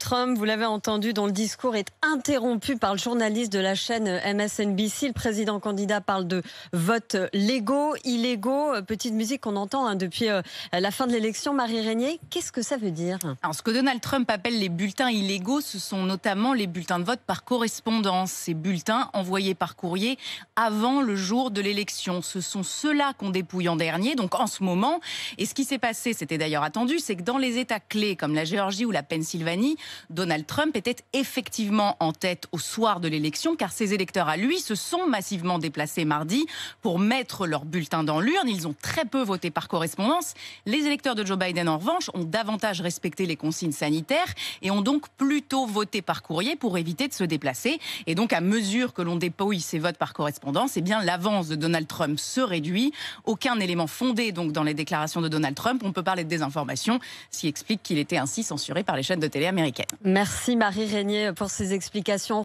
Trump, vous l'avez entendu, dont le discours est interrompu par le journaliste de la chaîne euh, MSNBC. Le président candidat parle de votes euh, légaux, illégaux. Euh, petite musique qu'on entend hein, depuis la fin de l'élection. Marie Régnier, qu'est-ce que ça veut dire Alors, ce que Donald Trump appelle les bulletins illégaux, ce sont notamment les bulletins de vote par correspondance. Ces bulletins envoyés par courrier avant le jour de l'élection. Ce sont ceux-là qu'on dépouille en dernier, donc en ce moment. Et ce qui s'est passé, c'était d'ailleurs attendu, c'est que dans les États clés comme la Géorgie ou la Pennsylvanie, Donald Trump était effectivement en tête au soir de l'élection, car ses électeurs à lui se sont massivement déplacés mardi pour mettre leur bulletin dans l'urne. Ils ont très peu voté par correspondance. Les électeurs de Joe Biden, en revanche, ont davantage respecté les consignes sanitaires et ont donc plutôt voté par courrier pour éviter de se déplacer. Et donc, à mesure que l'on dépouille ces votes par correspondance, eh bien, l'avance de Donald Trump se réduit. Aucun élément fondé, donc, dans les déclarations de Donald Trump. On peut parler de désinformation, ce qui explique qu'il était ainsi censuré par les chaînes de télé américaines. Merci Marie Régnier pour ces explications.